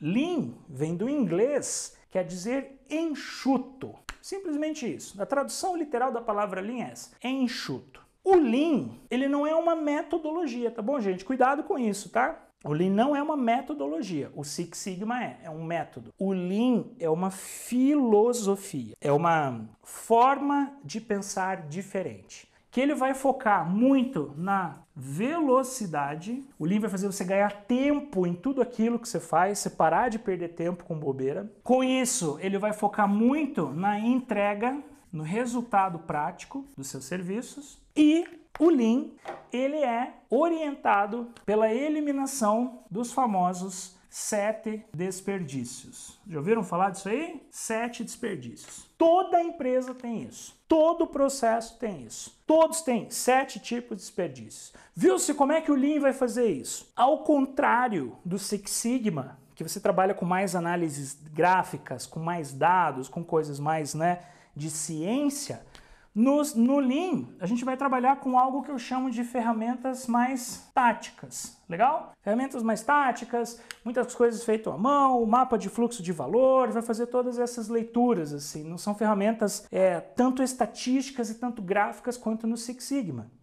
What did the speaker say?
Lean vem do inglês, quer dizer enxuto. Simplesmente isso. A tradução literal da palavra Lean é essa, enxuto. O Lean, ele não é uma metodologia, tá bom, gente? Cuidado com isso, tá? O Lean não é uma metodologia, o Six Sigma é, é um método. O Lean é uma filosofia, é uma forma de pensar diferente que ele vai focar muito na velocidade. O Lean vai fazer você ganhar tempo em tudo aquilo que você faz, você parar de perder tempo com bobeira. Com isso, ele vai focar muito na entrega, no resultado prático dos seus serviços e o Lean, ele é orientado pela eliminação dos famosos sete desperdícios. Já ouviram falar disso aí? Sete desperdícios. Toda empresa tem isso. Todo processo tem isso. Todos têm sete tipos de desperdícios. Viu-se como é que o Lean vai fazer isso? Ao contrário do Six Sigma, que você trabalha com mais análises gráficas, com mais dados, com coisas mais, né, de ciência, nos, no Lean, a gente vai trabalhar com algo que eu chamo de ferramentas mais táticas, legal? Ferramentas mais táticas, muitas coisas feitas à mão, mapa de fluxo de valor, vai fazer todas essas leituras, assim. Não são ferramentas é, tanto estatísticas e tanto gráficas quanto no Six Sigma.